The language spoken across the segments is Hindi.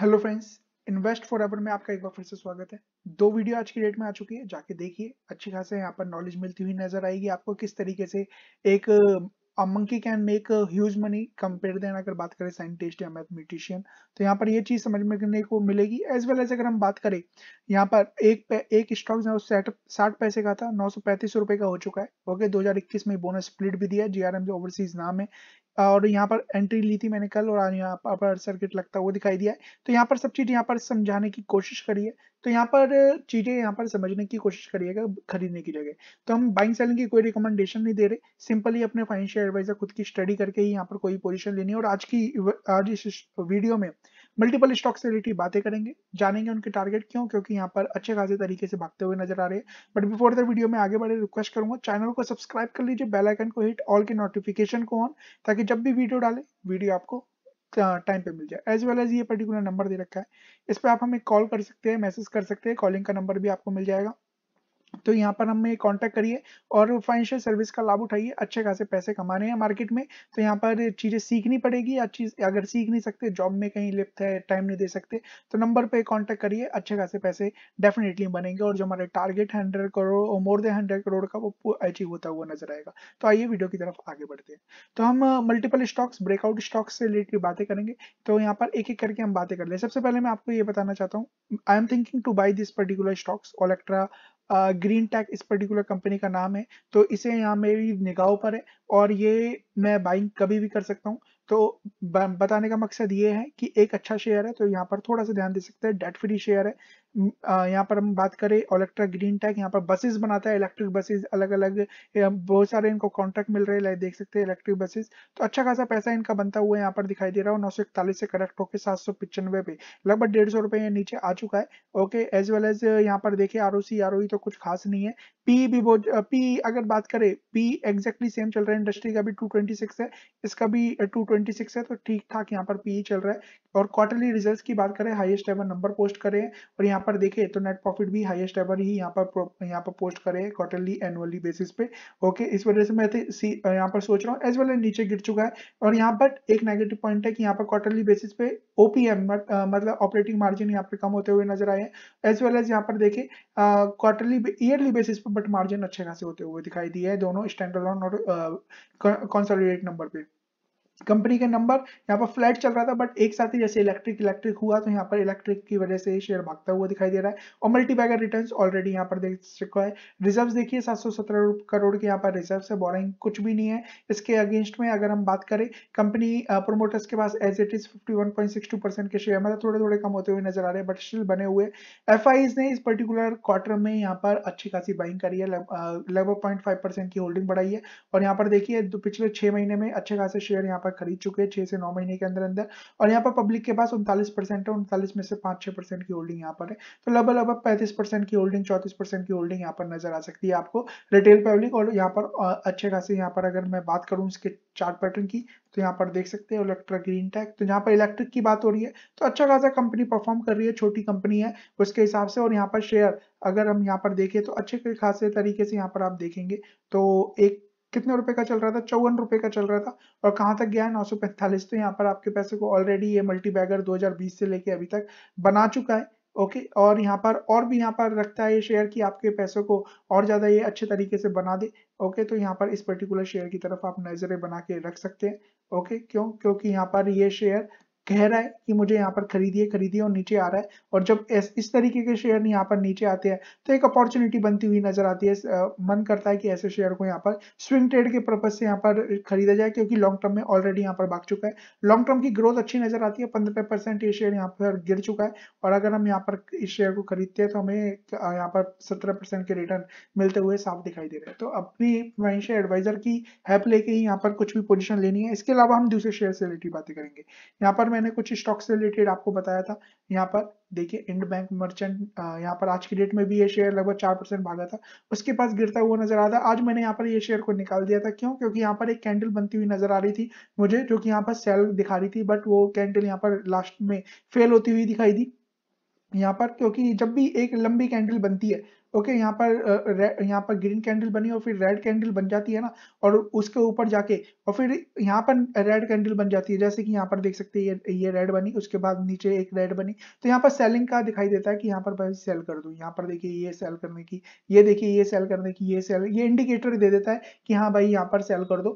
hello friends invest for ever में आपका एक बार फिर से स्वागत है दो वीडियो आज की डेट में आ चुकी है जाके देखिए अच्छी है यहाँ पर नॉलेज मिलती हुई नजर आएगी आपको किस तरीके से एक monkey can make huge money compare then अगर बात करें साइंटिस्ट या मैथमेटिशियन तो यहाँ पर ये चीज समझ में को मिलेगी एज वेल एज अगर हम बात करें यहाँ पर एक एक स्टॉक है साठ पैसे का था नौ सौ पैंतीस रुपए का हो चुका है ओके दो हजार इक्कीस में बोनस स्प्लिट भी दिया जी आर एम जो ओवरसीज नाम है और यहाँ पर एंट्री ली थी मैंने कल और आज यहाँ पर सर्किट लगता हुआ दिखाई दिया है तो यहाँ पर सब चीज़ यहाँ पर समझाने की कोशिश करी है तो यहाँ पर चीज़ें यहाँ पर समझने की कोशिश करिएगा खरीदने की जगह तो हम बाइंग सेलिंग की कोई रिकमेंडेशन नहीं दे रहे सिंपली अपने फाइनेंशियल एडवाइजर खुद की स्टडी करके ही यहाँ पर कोई पोजिशन लेनी है और आज की आज इस वीडियो में मल्टीपल स्टॉक से रिलेटेड बातें करेंगे जानेंगे उनके टारगेट क्यों क्योंकि यहाँ पर अच्छे खासे तरीके से भागते हुए नजर आ रहे हैं बट बिफोर द वीडियो में आगे बढ़े रिक्वेस्ट करूंगा चैनल को सब्सक्राइब कर लीजिए बेल आइकन को हिट ऑल के नोटिफिकेशन को ऑन ताकि जब भी वीडियो डाले वीडियो आपको टाइम पे मिल जाए एज वेल एज ये पर्टिकुलर नंबर दे रखा है इस पर आप हमें कॉल कर सकते हैं मैसेज कर सकते हैं कॉलिंग का नंबर भी आपको मिल जाएगा तो यहाँ पर हमें कांटेक्ट करिए और फाइनेंशियल सर्विस का लाभ उठाइए अच्छे खासे पैसे कमाने हैं मार्केट में तो यहाँ पर चीज़ें सीखनी पड़ेगी या चीज़ अगर सीख नहीं सकते जॉब में कहीं लिप्त है टाइम नहीं दे सकते तो नंबर पर कांटेक्ट करिए अच्छे खासे पैसे डेफिनेटली बनेंगे और जो हमारे टारगेट हंड्रेड करोड़ और मोर देन हंड्रेड करोड़ का वो अचीव होता हुआ नजर आएगा तो आइए वीडियो की तरफ आगे बढ़ते हैं तो हम मल्टीपल स्टॉक्स ब्रेकआउट स्टॉक्स से रिलेटेड बातें करेंगे तो यहाँ पर एक एक करके हम बातें कर ले सबसे पहले मैं आपको ये बताना चाहता हूँ I am thinking to buy this particular stocks Olectra Greentech इस पर्टिकुलर कंपनी का नाम है तो इसे यहाँ मेरी निगाहों पर है और ये मैं बाइंग कभी भी कर सकता हूँ तो बताने का मकसद ये है कि एक अच्छा शेयर है तो यहाँ पर थोड़ा सा ध्यान दे सकते हैं डेट फ्री शेयर है यहाँ पर हम बात करें ओलेक्ट्रा ग्रीन टैक यहाँ पर बसेस बनाता है इलेक्ट्रिक बसेस अलग अलग बहुत सारे इनको कॉन्ट्रैक्ट मिल रहे हैं देख सकते हैं इलेक्ट्रिक बसेस तो अच्छा खासा पैसा इनका बनता हुआ यहाँ पर दिखाई दे रहा है नौ सौ इकतालीस से करेक्ट होकर सात सौ पिचानवे पे लगभग डेढ़ सौ रुपए नीचे आ चुका है ओके एज वेल एज यहाँ पर देखे R O C R O तो कुछ खास नहीं है पी भी बहुत पी अगर बात करें पी एक्टली सेम चल रहा है इंडस्ट्री का भी टू ट्वेंटी सिक्स है इसका भी टू ट्वेंटी सिक्स है तो ठीक ठाक यहाँ पर पी चल रहा है और क्वार्टरली रिजल्ट की बात करें हाइएस्ट एवर नंबर पोस्ट करें और यहाँ पर देखे तो नेट प्रॉफिट भी हाईएस्ट एवर ही यहाँ पर यहाँ पर पोस्ट करे क्वार्टरली एनुअली बेसिस पे ओके इस वजह से मैं यहाँ पर सोच रहा हूँ एज वेल एज नीचे गिर चुका है और यहाँ पर एक नेगेटिव पॉइंट है कि यहाँ पर क्वार्टरली बेसिस पे ओपीएम मतलब ऑपरेटिंग मार्जिन यहाँ पर कम होते हुए नजर आए एज वेल एज यहाँ पर देखे क्वार्टरली ईयरली बेसिस पे बट मार्जिन अच्छे खासे होते हुए दिखाई दिए है दोनों स्टैंडर्ड और कंसोलिडेट नंबर पे कंपनी के नंबर यहाँ पर फ्लैट चल रहा था बट एक साथ ही जैसे इलेक्ट्रिक इलेक्ट्रिक हुआ तो यहाँ पर इलेक्ट्रिक की वजह से शेयर भागता हुआ दिखाई दे रहा है और मल्टी बैगर रिटर्न ऑलरेडी यहाँ पर देख चुका है रिजर्व देखिए सात करोड़ के यहाँ पर रिजर्व है बोरिंग कुछ भी नहीं है इसके अगेंस्ट में अगर हम बात करें कंपनी प्रोमोटर्स के पास एज इट इज फिफ्टी के शेयर मतलब थोड़े थोड़े कम होते हुए नजर आ रहे हैं बट स्टिल बने हुए एफ ने इस पर्टिकुलर क्वार्टर में यहाँ पर अच्छी खासी बाइंग करी है लगभग पॉइंट की होल्डिंग बढ़ाई है और यहाँ पर देखिए पिछले छह महीने में अच्छे खासे शेयर यहाँ पर खरीद चुके हैं छह से नौ महीने के अंदर अंदर और यहाँ पर पब्लिक के पास उनतालीस परसेंट है उनतालीस में से पांच छह परसेंट की होल्डिंग यहाँ पर है तो लगभग लगभग पैंतीस परसेंट की होल्डिंग चौतीस परसेंट की होल्डिंग यहाँ पर नजर आ सकती है आपको रिटेल पब्लिक और यहाँ पर अच्छे खासे यहाँ पर अगर मैं बात करूँ इसके चार्ट पैटर्न की तो यहाँ पर देख सकते हैं इलेक्ट्रा ग्रीन टैक तो यहाँ पर इलेक्ट्रिक की बात हो रही है तो अच्छा खासा कंपनी परफॉर्म कर रही है छोटी कंपनी है उसके हिसाब से और यहाँ पर शेयर अगर हम यहाँ पर देखें तो अच्छे खासे तरीके से यहाँ पर आप देखेंगे तो एक कितने रुपए का चल रहा था चौवन रुपए का चल रहा था और कहां तक गया है नौ सौ पैंतालीस तो यहाँ पर आपके पैसे को ऑलरेडी ये मल्टी बैगर बीस से लेके अभी तक बना चुका है ओके okay, और यहाँ पर और भी यहाँ पर रखता है ये शेयर की आपके पैसों को और ज़्यादा ये अच्छे तरीके से बना दे ओके okay, तो यहाँ पर इस पर्टिकुलर शेयर की तरफ आप नज़रें बना के रख सकते हैं ओके okay, क्यों क्योंकि यहाँ पर ये शेयर कह रहा है कि मुझे यहाँ पर खरीदिए खरीदिए और नीचे आ रहा है और जब इस, इस तरीके के शेयर यहाँ पर नीचे आते हैं तो एक अपॉर्चुनिटी बनती हुई नजर आती है मन करता है कि ऐसे शेयर को यहाँ पर स्विंग ट्रेड के पर्पज से यहाँ पर खरीदा जाए क्योंकि लॉन्ग टर्म में ऑलरेडी यहाँ पर भाग चुका है लॉन्ग टर्म की ग्रोथ अच्छी नजर आती है पंद्रह परसेंट ये शेयर यहाँ पर गिर चुका है और अगर हम यहाँ पर इस शेयर को खरीदते हैं तो हमें यहाँ पर सत्रह परसेंट के रिटर्न मिलते हुए साफ दिखाई दे रहे हैं तो अपनी फाइनेंशियल एडवाइजर की हेल्प लेके ही यहाँ पर कुछ भी पोजिशन लेनी है इसके अलावा हम दूसरे शेयर से रिलेटेड बातें करेंगे यहाँ पर मैंने कुछ स्टॉक से रिलेटेड आपको बताया था यहाँ पर देखिए इंड बैंक मर्चेंट यहाँ पर आज की डेट में भी ये शेयर लगभग चार परसेंट भागा था उसके पास गिरता हुआ नजर आ रहा था आज मैंने यहाँ पर ये शेयर को निकाल दिया था क्यों क्योंकि यहाँ पर एक कैंडल बनती हुई नजर आ रही थी मुझे जो कि यहाँ पर सेल दिखा रही थी बट वो कैंडल यहाँ पर लास्ट में फेल होती हुई दिखाई दी यहाँ पर क्योंकि जब भी एक लंबी कैंडल बनती है ओके okay, यहाँ पर यहाँ पर ग्रीन कैंडल बनी और फिर रेड कैंडल बन जाती है ना और उसके ऊपर जाके और फिर यहाँ पर रेड कैंडल बन जाती है जैसे कि यहाँ पर देख सकते हैं ये ये रेड बनी उसके बाद नीचे एक रेड बनी तो यहाँ पर सेलिंग का दिखाई देता है कि यहाँ पर मैं सेल कर दूँ यहाँ पर देखिए ये सेल करने की ये देखिए ये सेल करने की ये सेल ये इंडिकेटर दे देता है कि हाँ भाई यहाँ पर सेल कर दो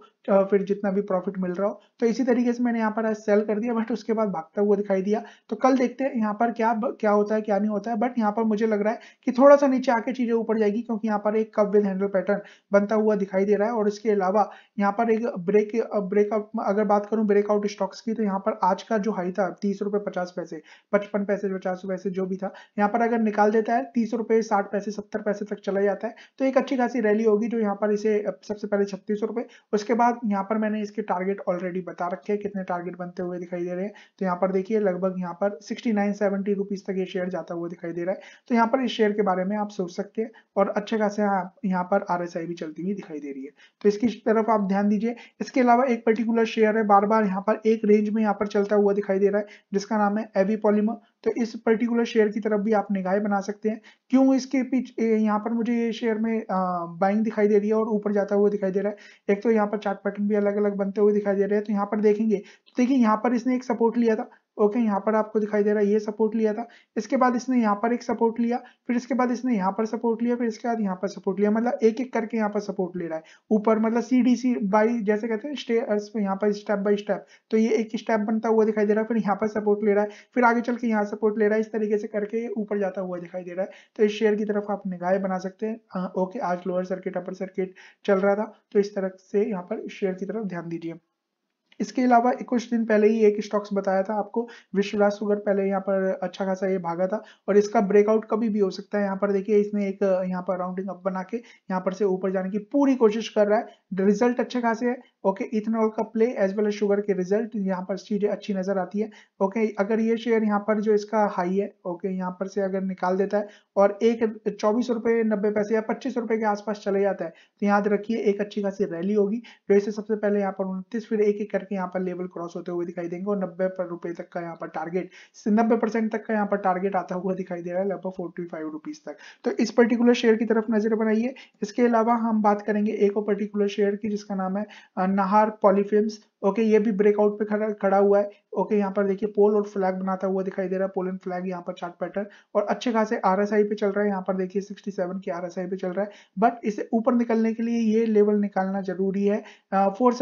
फिर जितना भी प्रॉफिट मिल रहा हो तो इसी तरीके से मैंने यहाँ पर सेल कर दिया बट उसके बाद भागता हुआ दिखाई दिया तो कल देखते हैं यहाँ पर क्या क्या होता है क्या नहीं होता है बट यहाँ पर मुझे लग रहा है कि थोड़ा सा नीचे आके के चीजें ऊपर जाएगी क्योंकि यहाँ पर एक कप विद हैंडल पैटर्न बनता हुआ दिखाई दे रहा है और इसके अलावा यहाँ पर एक ब्रेक ब्रेकअप अगर बात करूं ब्रेकआउट स्टॉक्स की तो यहाँ पर आज का जो हाई था तीस रुपए पचास पैसे पचपन पैसे पचास पैसे जो भी था यहाँ पर अगर निकाल देता है तीस रुपए साठ पैसे सत्तर पैसे तक चला जाता है तो एक अच्छी खासी रैली होगी जो यहाँ पर इसे सबसे पहले छत्तीस रुपए उसके बाद यहाँ पर मैंने इसके टारगेट ऑलरेडी बता रखे है कितने टारगेट बनते हुए दिखाई दे रहे हैं तो यहाँ पर देखिए लगभग यहाँ पर सिक्सटी नाइन सेवेंटी रुपीज तक ये शेयर जाता हुआ दिखाई दे रहा है तो यहाँ पर इस शेयर के बारे में आप सोच सकते हैं और अच्छे खासे यहाँ पर आर भी चलती हुई दिखाई दे रही है तो इसकी तरफ आप ध्यान दीजिए इसके अलावा एक पर्टिकुलर शेयर है बार बार यहाँ पर एक रेंज में यहाँ पर चलता हुआ दिखाई दे रहा है जिसका नाम है एवी पॉलीमर तो इस पर्टिकुलर शेयर की तरफ भी आप निगाहें बना सकते हैं क्यों इसके पीछे यहाँ पर मुझे ये शेयर में बाइंग दिखाई दे रही है और ऊपर जाता हुआ दिखाई दे रहा है एक तो यहाँ पर चार्ट पैटर्न भी अलग अलग बनते हुए दिखाई दे रहे हैं तो यहाँ पर देखेंगे तो देखिए यहाँ पर इसने एक सपोर्ट लिया था ओके यहाँ पर आपको दिखाई दे रहा है ये सपोर्ट लिया था इसके बाद इसने यहाँ पर एक सपोर्ट लिया फिर इसके बाद इसने यहाँ पर सपोर्ट लिया फिर इसके बाद यहाँ पर सपोर्ट लिया मतलब एक एक करके यहाँ पर सपोर्ट ले रहा है ऊपर मतलब सी डी सी बाई जैसे कहते हैं स्टे पे यहाँ पर स्टेप बाई स्टेप तो ये एक स्टेप बनता हुआ दिखाई दे रहा है फिर यहाँ पर सपोर्ट ले रहा है फिर आगे चल के यहाँ सपोर्ट ले रहा है इस तरीके से करके ऊपर जाता हुआ दिखाई दे रहा है तो इस शेयर की तरफ आप निगाह बना सकते हैं ओके हाँ, आज लोअर सर्किट अपर सर्किट चल रहा था तो इस तरह से यहाँ पर शेयर की तरफ ध्यान दीजिए इसके अलावा कुछ दिन पहले ही एक स्टॉक्स बताया था आपको विश्वराज सुगर पहले यहाँ पर अच्छा खासा ये भागा था और इसका ब्रेकआउट कभी भी हो सकता है यहाँ पर देखिए इसने एक यहाँ पर राउंडिंग अप बना के यहाँ पर से ऊपर जाने की पूरी कोशिश कर रहा है रिजल्ट अच्छे खासे है ओके इथेनॉल का play as well as sugar के रिजल्ट यहाँ पर चीजें अच्छी नजर आती है ओके अगर ये शेयर यहाँ पर जो इसका हाई है ओके यहाँ पर से अगर निकाल देता है और एक चौबीस रुपए नब्बे पैसे या पच्चीस रुपए के आसपास चले जाता है तो याद रखिए एक अच्छी खासी रैली होगी जो तो इसे सबसे पहले यहाँ पर उनतीस फिर एक एक तक यहाँ पर लेवल क्रॉस होते हुए दिखाई देंगे और नब्बे पर रुपए तक का यहाँ पर टारगेट नब्बे परसेंट तक का यहाँ पर टारगेट आता हुआ दिखाई दे रहा है लगभग फोर्टी फाइव रुपीज तक तो इस पर्टिकुलर शेयर की तरफ नजर बनाइए इसके अलावा हम बात करेंगे एक और पर्टिकुलर शेयर की जिसका नाम है नाहर पॉलीफिल्म ओके ये भी ब्रेकआउट पे खड़ा खड़ा हुआ है ओके यहाँ पर देखिए पोल और फ्लैग बनाता हुआ दिखाई दे रहा है पोल एंड फ्लैग यहाँ पर चार्ट पैटर्न और अच्छे खासे आई पे चल रहा है यहाँ पर देखिए 67 के आई पे चल रहा है बट इसे ऊपर निकलने के लिए ये लेवल निकालना जरूरी है फोर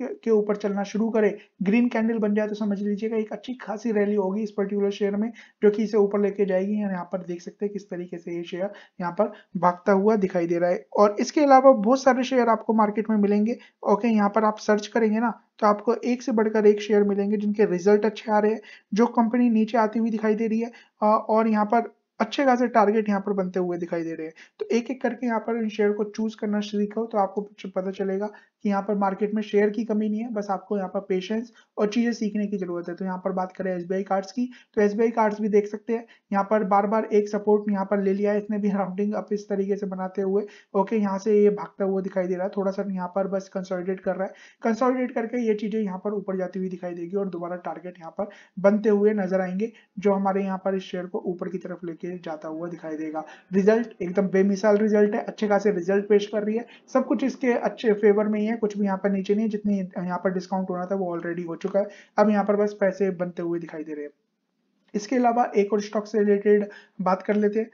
के ऊपर चलना शुरू करे ग्रीन कैंडल बन जाए तो समझ लीजिएगा एक अच्छी खासी रैली होगी इस पर्टिकुलर शेयर में जो कि इसे ऊपर लेके जाएगी यहाँ पर देख सकते हैं किस तरीके से ये शेयर यहाँ पर भागता हुआ दिखाई दे रहा है और इसके अलावा बहुत सारे शेयर आपको मार्केट में मिलेंगे ओके यहाँ पर आप सर्च करेंगे ना ना तो आपको एक से बढ़कर एक शेयर मिलेंगे जिनके रिजल्ट अच्छे आ रहे हैं जो कंपनी नीचे आती हुई दिखाई दे रही है और यहाँ पर अच्छे खासे टारगेट यहाँ पर बनते हुए दिखाई दे रहे हैं तो एक एक करके यहाँ पर इन शेयर को चूज करना सीखो तो आपको पता चलेगा कि यहाँ पर मार्केट में शेयर की कमी नहीं है बस आपको यहाँ पर पेशेंस और चीज़ें सीखने की ज़रूरत है तो यहाँ पर बात करें एस कार्ड्स की तो एस कार्ड्स भी देख सकते हैं यहाँ पर बार बार एक सपोर्ट यहाँ पर ले लिया है इसने भी राउंडिंग अप इस तरीके से बनाते हुए ओके यहाँ से ये भागता हुआ दिखाई दे रहा है थोड़ा सा यहाँ पर बस कंसोलिडेट कर रहा है कंसोलिडेट करके ये चीज़ें यहाँ पर ऊपर जाती हुई दिखाई देगी और दोबारा टारगेट यहाँ पर बनते हुए नजर आएंगे जो हमारे यहाँ पर इस शेयर को ऊपर की तरफ लेके जाता हुआ दिखाई देगा रिजल्ट एकदम बेमिसाल रिजल्ट है अच्छे खासे रिजल्ट पेश कर रही है सब कुछ इसके अच्छे फेवर में है कुछ भी यहाँ पर नीचे नहीं है जितनी यहाँ पर डिस्काउंट होना था वो ऑलरेडी हो चुका है अब यहाँ पर बस पैसे बनते हुए दिखाई दे रहे हैं इसके अलावा एक और स्टॉक से रिलेटेड बात कर लेते हैं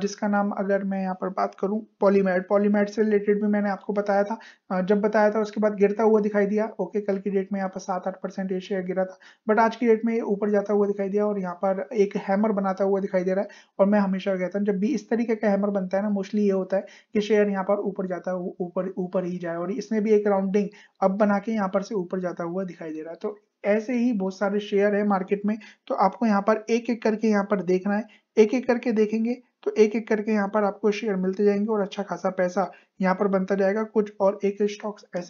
जिसका नाम अगर मैं यहाँ पर बात करूँ पॉलीमेड पॉलीमेड से रिलेटेड भी मैंने आपको बताया था जब बताया था उसके बाद गिरता हुआ दिखाई दिया ओके कल की डेट में यहाँ पर सात आठ परसेंट ये शेयर गिरा था बट आज की डेट में ये ऊपर जाता हुआ दिखाई दिया और यहाँ पर एक हैमर बनाता हुआ दिखाई दे रहा है और मैं हमेशा कहता हूँ जब भी इस तरीके का हैमर बनता है ना मोस्टली ये होता है कि शेयर यहाँ पर ऊपर जाता ऊपर ऊपर ही जाए और इसमें भी एक राउंडिंग अब बना के यहाँ पर से ऊपर जाता हुआ दिखाई दे रहा है तो ऐसे ही बहुत सारे शेयर है मार्केट में तो आपको यहाँ पर एक एक करके यहाँ पर देखना है एक एक करके देखेंगे तो एक एक करके यहाँ पर आपको शेयर मिलते जाएंगे और अच्छा खासा पैसा यहाँ पर बनता जाएगा कुछ और एक स्टॉक्स एस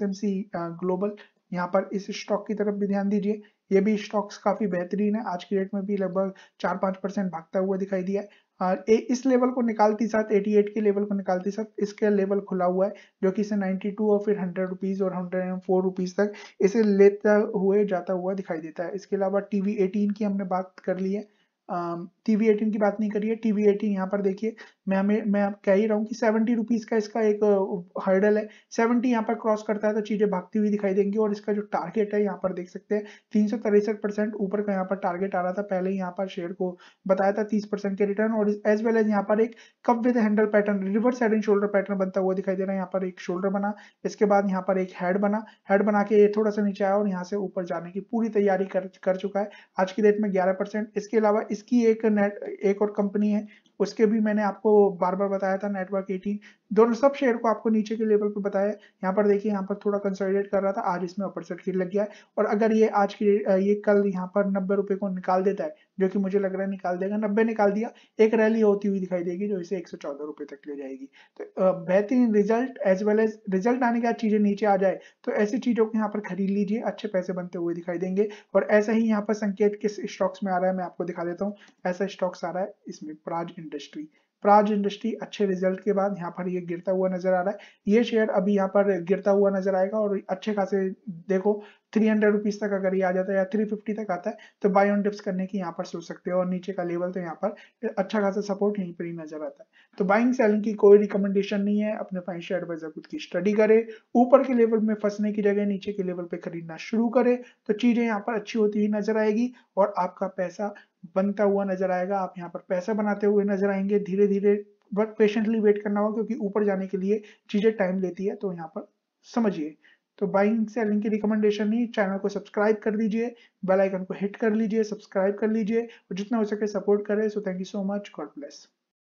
ग्लोबल यहाँ पर इस स्टॉक की तरफ भी ध्यान दीजिए ये भी स्टॉक्स काफी बेहतरीन है आज की डेट में भी लगभग चार पांच परसेंट भागता हुआ दिखाई दिया है और ए, इस लेवल को निकालती साथ 88 के लेवल को निकालती साथ इसका लेवल खुला हुआ है जो कि इसे 92 और फिर हंड्रेड रुपीज़ और हंड्रेड एंड फोर रुपीज़ तक इसे लेता हुए जाता हुआ दिखाई देता है इसके अलावा टीवी 18 एटीन की हमने बात कर ली है टीवी एटीन की बात नहीं करिए टीवी एटीन यहाँ पर देखिए मैं हमें मैं कह ही रहा हूँ कि सेवेंटी रुपीज़ का इसका एक हर्डल है सेवेंटी यहाँ पर क्रॉस करता है तो चीज़ें भागती हुई दिखाई देंगी और इसका जो टारगेट है यहाँ पर देख सकते हैं तीन सौ तिरसठ परसेंट ऊपर का यहाँ पर टारगेट आ रहा था पहले यहाँ पर शेयर को बताया था तीस परसेंट के रिटर्न और एज वेल एज यहाँ पर एक cup with handle pattern reverse head and shoulder pattern बनता हुआ दिखाई दे रहा है यहाँ पर एक शोल्डर बना इसके बाद यहाँ पर एक हेड बना हेड बना के थोड़ा सा नीचे आया और यहाँ से ऊपर जाने की पूरी तैयारी कर चुका है आज की डेट में ग्यारह इसके अलावा इसकी एक नेट एक और कंपनी है उसके भी मैंने आपको बार बार बताया था नेटवर्क 18 दोनों सब शेयर को आपको नीचे के लेवल पे बताया यहाँ पर देखिए यहाँ पर थोड़ा कंसोलिडेट कर रहा था आज इसमें अपर सर्किट लग गया है और अगर ये आज की ये कल यहाँ पर नब्बे रुपए को निकाल देता है जो कि मुझे लग रहा है निकाल देगा नब्बे निकाल दिया एक रैली होती हुई दिखाई देगी जो इसे एक रुपए तक ले जाएगी तो बेहतरीन result as well as result आने के बाद चीजें नीचे आ जाए तो ऐसी चीजों को यहाँ पर खरीद लीजिए अच्छे पैसे बनते हुए दिखाई देंगे और ऐसा ही यहाँ पर संकेत किस स्टॉक्स में आ रहा है मैं आपको दिखा देता हूँ सकता हूँ ऐसा स्टॉक्स आ रहा है इसमें प्राज इंडस्ट्री प्राज इंडस्ट्री अच्छे रिजल्ट के बाद यहाँ पर ये गिरता हुआ नजर आ रहा है ये शेयर अभी यहाँ पर गिरता हुआ नजर आएगा और अच्छे खासे देखो थ्री हंड्रेड रुपीज तक अगर ये आ जाता है या थ्री फिफ्टी तक आता है तो बाय ऑन डिप्स करने की यहाँ पर सोच सकते हो और नीचे का लेवल तो यहाँ पर अच्छा खासा सपोर्ट यहीं पर ही नजर आता है तो बाइंग सेलिंग की कोई रिकमेंडेशन नहीं है अपने फाइनेंशियल एडवाइजर खुद की स्टडी करे ऊपर के लेवल में फंसने की जगह नीचे के लेवल पे खरीदना शुरू करे तो चीजें यहाँ पर अच्छी होती हुई नजर आएगी और आपका पैसा बनता हुआ नजर आएगा आप यहाँ पर पैसा बनाते हुए नजर आएंगे धीरे धीरे बट पेशेंटली वेट करना होगा क्योंकि ऊपर जाने के लिए चीजें टाइम लेती है तो यहाँ पर समझिए तो बाइंग सेलिंग की रिकमेंडेशन ही चैनल को सब्सक्राइब कर दीजिए बेल आइकन को हिट कर लीजिए सब्सक्राइब कर लीजिए और जितना हो सके सपोर्ट करें so thank you so much god bless